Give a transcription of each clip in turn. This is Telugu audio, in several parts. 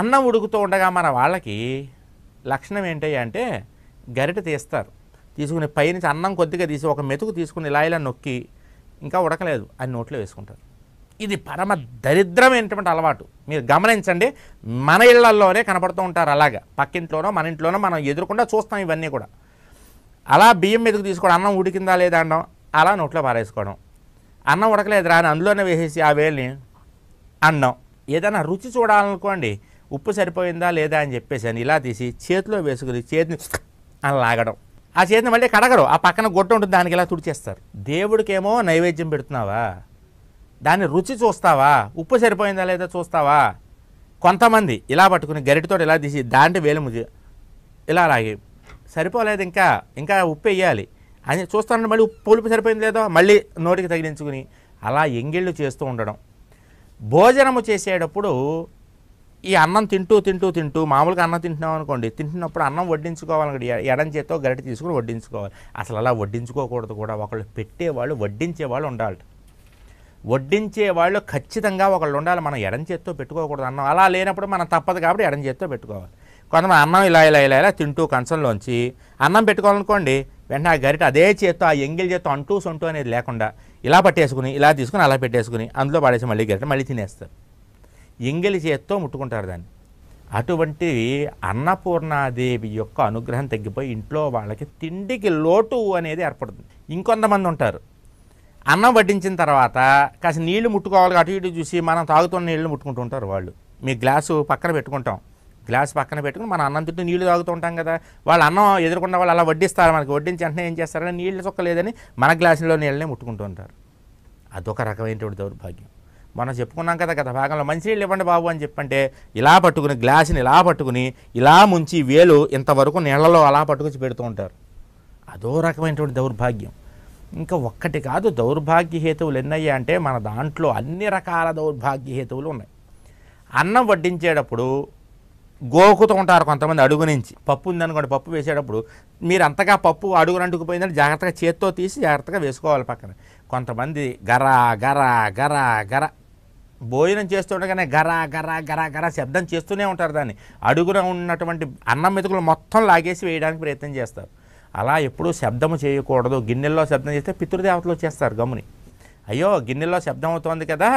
అన్నం ఉడుకుతూ ఉండగా మన వాళ్ళకి లక్షణం ఏంటి అంటే గరిట తీస్తారు తీసుకుని పైనుంచి అన్నం కొద్దిగా తీసి ఒక మెతుకు తీసుకుని ఇలా ఇలా నొక్కి ఇంకా ఉడకలేదు అని నోట్లో వేసుకుంటారు ఇది పరమ దరిద్రమైనటువంటి అలవాటు మీరు గమనించండి మన ఇళ్లల్లోనే కనపడుతూ ఉంటారు అలాగా పక్కింట్లోనో మన ఇంట్లోనో మనం ఎదురుకుండా చూస్తాం ఇవన్నీ కూడా అలా బియ్యం మెతుకు తీసుకోవడం అన్నం ఉడికిందా లేదా అనడం అలా నోట్లో పారేసుకోవడం అన్నం ఉడకలేదురా అని అందులోనే వేసేసి ఆ వేలిని అన్నం ఏదైనా రుచి చూడాలనుకోండి ఉప్పు సరిపోయిందా లేదా అని చెప్పేసి అని ఇలా తీసి చేతిలో వేసుకుని చేతిని అని లాగడం ఆ చేతిని మళ్ళీ కడగరు ఆ పక్కన గొడ్డ ఉంటుంది దానికి ఇలా తుడిచేస్తారు దేవుడికేమో నైవేద్యం పెడుతున్నావా దాన్ని రుచి చూస్తావా ఉప్పు సరిపోయిందా లేదా చూస్తావా కొంతమంది ఇలా పట్టుకుని గరిటితో ఇలా తీసి దాంట్లో వేలు ముజి ఇలా లాగి సరిపోలేదు ఇంకా ఇంకా ఉప్పు వేయాలి అని చూస్తానంటే మళ్ళీ పులుపు సరిపోయింది లేదో మళ్ళీ నోటికి తగిలించుకుని అలా ఎంగిళ్ళు చేస్తూ ఉండడం భోజనము చేసేటప్పుడు ఈ అన్నం తింటూ తింటూ తింటూ మామూలుగా అన్నం తింటున్నాం అనుకోండి తింటున్నప్పుడు అన్నం వడ్డించుకోవాలి ఎడం చేత్తో గరిటె తీసుకుని వడ్డించుకోవాలి అసలు అలా వడ్డించుకోకూడదు కూడా ఒకళ్ళు పెట్టేవాళ్ళు వడ్డించేవాళ్ళు ఉండాలి వడ్డించే వాళ్ళు ఖచ్చితంగా ఒకళ్ళు ఉండాలి మనం ఎడం చేత్తో పెట్టుకోకూడదు అన్నం అలా లేనప్పుడు మనం తప్పదు కాబట్టి ఎడం చేత్తో పెట్టుకోవాలి కొంతమంది అన్నం ఇలా ఇలా ఇలా ఇలా తింటూ కంచంలోంచి అన్నం పెట్టుకోవాలనుకోండి వెంటనే ఆ గరిట అదే చేత్తో ఆ ఎంగిల్ చేత్తో అంటూ సొంటూ అనేది లేకుండా ఇలా పట్టేసుకుని ఇలా తీసుకుని అలా పెట్టేసుకుని అందులో పడేసి మళ్ళీ గరిట మళ్ళీ తినేస్తారు ఇంగిలి చేత్తో ముట్టుకుంటారు దాన్ని అటువంటి అన్నపూర్ణాదేవి యొక్క అనుగ్రహం తగ్గిపోయి ఇంట్లో వాళ్ళకి తిండికి లోటు అనేది ఏర్పడుతుంది ఇంకొంతమంది ఉంటారు అన్నం వడ్డించిన తర్వాత కాసి నీళ్లు ముట్టుకోవాలి అటు ఇటు చూసి మనం తాగుతున్న నీళ్లు ముట్టుకుంటూ ఉంటారు వాళ్ళు మీ గ్లాసు పక్కన పెట్టుకుంటాం గ్లాస్ పక్కన పెట్టుకుని మనం అన్నం తింటూ నీళ్లు తాగుతూ ఉంటాం కదా వాళ్ళు అన్నం ఎదుర్కొన్న వాళ్ళు అలా వడ్డిస్తారు మనకి వడ్డించి అంటే ఏం చేస్తారని నీళ్ళు చొక్కలేదని మన గ్లాసులో నీళ్ళనే ముట్టుకుంటూ ఉంటారు అదొక రకమైనటువంటి దౌర్భాగ్యం మనం చెప్పుకున్నాం కదా గత భాగంలో మంచినీళ్ళు ఇవ్వండి బాబు అని చెప్పంటే ఇలా పట్టుకుని గ్లాసుని ఇలా పట్టుకుని ఇలా ముంచి వేలు ఇంతవరకు నీళ్లలో అలా పట్టుకొచ్చి పెడుతూ ఉంటారు అదో రకమైనటువంటి దౌర్భాగ్యం ఇంకా ఒక్కటి కాదు దౌర్భాగ్య హేతువులు ఎన్నయ్యా అంటే మన దాంట్లో అన్ని రకాల దౌర్భాగ్య హేతువులు ఉన్నాయి అన్నం వడ్డించేటప్పుడు గోకుతూ ఉంటారు కొంతమంది అడుగు నుంచి పప్పు ఉందనుకోండి పప్పు వేసేటప్పుడు మీరు అంతగా పప్పు అంటుకుపోయిందని జాగ్రత్తగా చేత్తో తీసి జాగ్రత్తగా వేసుకోవాలి పక్కన కొంతమంది గరా గరా గరా గర భోజనం చేస్తుండగానే గరా గరా గరా గరా శబ్దం చేస్తూనే ఉంటారు దాన్ని అడుగున ఉన్నటువంటి అన్నం మెతుకులు మొత్తం లాగేసి వేయడానికి ప్రయత్నం చేస్తారు అలా ఎప్పుడూ శబ్దము చేయకూడదు గిన్నెల్లో శబ్దం చేస్తే పితృదేవతలు చేస్తారు గమ్ముని అయ్యో గిన్నెల్లో శబ్దం అవుతోంది కదా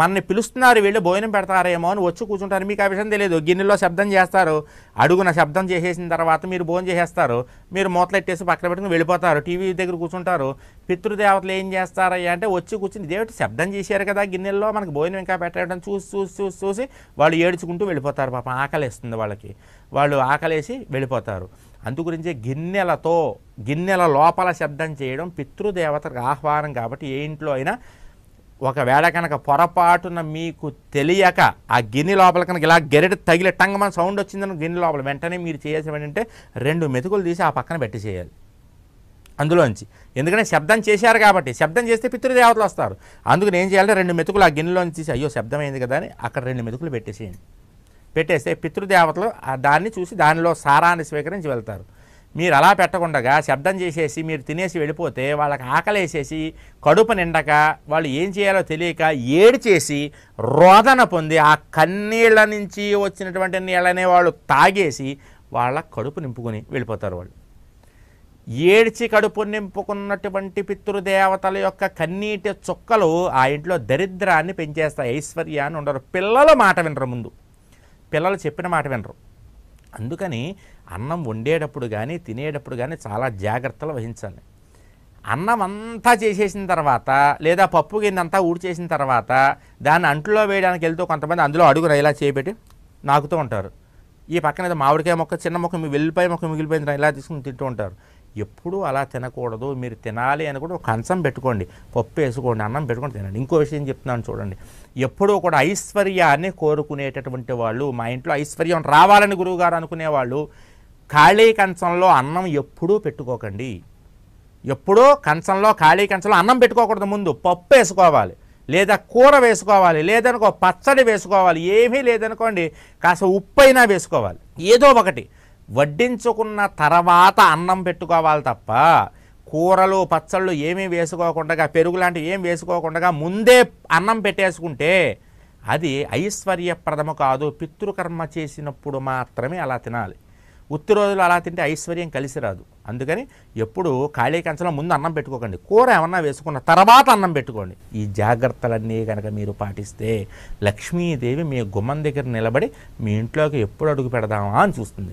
మనని పిలుస్తున్నారు వీళ్ళు భోజనం పెడతారేమో అని వచ్చి కూర్చుంటారు మీకు ఆ విషయం తెలియదు గిన్నెలో శబ్దం చేస్తారు అడుగున శబ్దం చేసేసిన తర్వాత మీరు భోజనం చేసేస్తారు మీరు మూతలెట్టేసి పక్కన పెట్టుకుని వెళ్ళిపోతారు టీవీ దగ్గర కూర్చుంటారు పితృదేవతలు ఏం చేస్తారయ్యా అంటే వచ్చి కూర్చుని దేవుడు శబ్దం చేశారు కదా గిన్నెల్లో మనకు భోజనం ఇంకా పెట్టడం చూసి చూసి చూసి చూసి వాళ్ళు ఏడుచుకుంటూ వెళ్ళిపోతారు పాపం ఆకలిస్తుంది వాళ్ళకి వాళ్ళు ఆకలేసి వెళ్ళిపోతారు అందుగురించి గిన్నెలతో గిన్నెల లోపల శబ్దం చేయడం పితృదేవతకు ఆహ్వానం కాబట్టి ఏ ఇంట్లో అయినా ఒకవేళ కనుక పొరపాటున మీకు తెలియక ఆ గిన్నె లోపల కనుక ఇలా గెరెట్ తగిలి మన సౌండ్ వచ్చిందని గిన్నె లోపల వెంటనే మీరు చేయాల్సిన ఏంటంటే రెండు మెతుకులు తీసి ఆ పక్కన పెట్టి చేయాలి అందులోంచి ఎందుకంటే శబ్దం చేశారు కాబట్టి శబ్దం చేస్తే పితృదేవతలు వస్తారు అందుకు ఏం చేయాలంటే రెండు మెతుకులు ఆ గిన్నెలోంచి తీసి అయ్యో శబ్దం అయింది కదా అని అక్కడ రెండు మెతుకులు పెట్టేసేయండి పెట్టేస్తే పితృదేవతలు దాన్ని చూసి దానిలో సారాన్ని స్వీకరించి వెళ్తారు మీరు అలా పెట్టకుండా శబ్దం చేసేసి మీరు తినేసి వెళ్ళిపోతే వాళ్ళకి ఆకలేసేసి కడుపు నిండక వాళ్ళు ఏం చేయాలో తెలియక చేసి రోదన పొంది ఆ కన్నీళ్ళ నుంచి వచ్చినటువంటి నీళ్ళనే వాళ్ళు తాగేసి వాళ్ళ కడుపు నింపుకుని వెళ్ళిపోతారు వాళ్ళు ఏడ్చి కడుపు నింపుకున్నటువంటి పితృదేవతల యొక్క కన్నీటి చుక్కలు ఆ ఇంట్లో దరిద్రాన్ని పెంచేస్తాయి ఐశ్వర్యాన్ని ఉండరు పిల్లల మాట వినరు ముందు పిల్లలు చెప్పిన మాట వినరు అందుకని అన్నం వండేటప్పుడు కానీ తినేటప్పుడు కానీ చాలా జాగ్రత్తలు వహించాలి అన్నం అంతా చేసేసిన తర్వాత లేదా పప్పు గిన్నంతా ఊడ్చేసిన తర్వాత దాన్ని అంట్లో వేయడానికి వెళ్తూ కొంతమంది అందులో అడుగున ఇలా చేయబెట్టి నాకుతూ ఉంటారు ఈ పక్కన మామిడికాయ మొక్క చిన్న మొక్క వెళ్ళిపోయి మొక్క మిగిలిపోయింది ఇలా తీసుకుని తింటూ ఉంటారు ఎప్పుడూ అలా తినకూడదు మీరు తినాలి అని కూడా ఒక కంచం పెట్టుకోండి పప్పు వేసుకోండి అన్నం పెట్టుకోండి తినండి ఇంకో విషయం చెప్తున్నాను చూడండి ఎప్పుడూ కూడా ఐశ్వర్యాన్ని కోరుకునేటటువంటి వాళ్ళు మా ఇంట్లో ఐశ్వర్యం రావాలని గురువుగారు అనుకునేవాళ్ళు ఖాళీ కంచంలో అన్నం ఎప్పుడూ పెట్టుకోకండి ఎప్పుడూ కంచంలో ఖాళీ కంచంలో అన్నం పెట్టుకోకూడదు ముందు పప్పు వేసుకోవాలి లేదా కూర వేసుకోవాలి లేదనుకో పచ్చడి వేసుకోవాలి ఏమీ లేదనుకోండి కాస్త ఉప్పు అయినా వేసుకోవాలి ఏదో ఒకటి వడ్డించుకున్న తర్వాత అన్నం పెట్టుకోవాలి తప్ప కూరలు పచ్చళ్ళు ఏమీ వేసుకోకుండా పెరుగు లాంటివి ఏం వేసుకోకుండా ముందే అన్నం పెట్టేసుకుంటే అది ఐశ్వర్యప్రదము కాదు పితృకర్మ చేసినప్పుడు మాత్రమే అలా తినాలి ఉత్తి రోజులు అలా తింటే ఐశ్వర్యం కలిసి రాదు అందుకని ఎప్పుడు ఖాళీ కంచంలో ముందు అన్నం పెట్టుకోకండి కూర ఏమన్నా వేసుకున్న తర్వాత అన్నం పెట్టుకోండి ఈ జాగ్రత్తలన్నీ కనుక మీరు పాటిస్తే లక్ష్మీదేవి మీ గుమ్మం దగ్గర నిలబడి మీ ఇంట్లోకి ఎప్పుడు అడుగు పెడదామా అని చూస్తుంది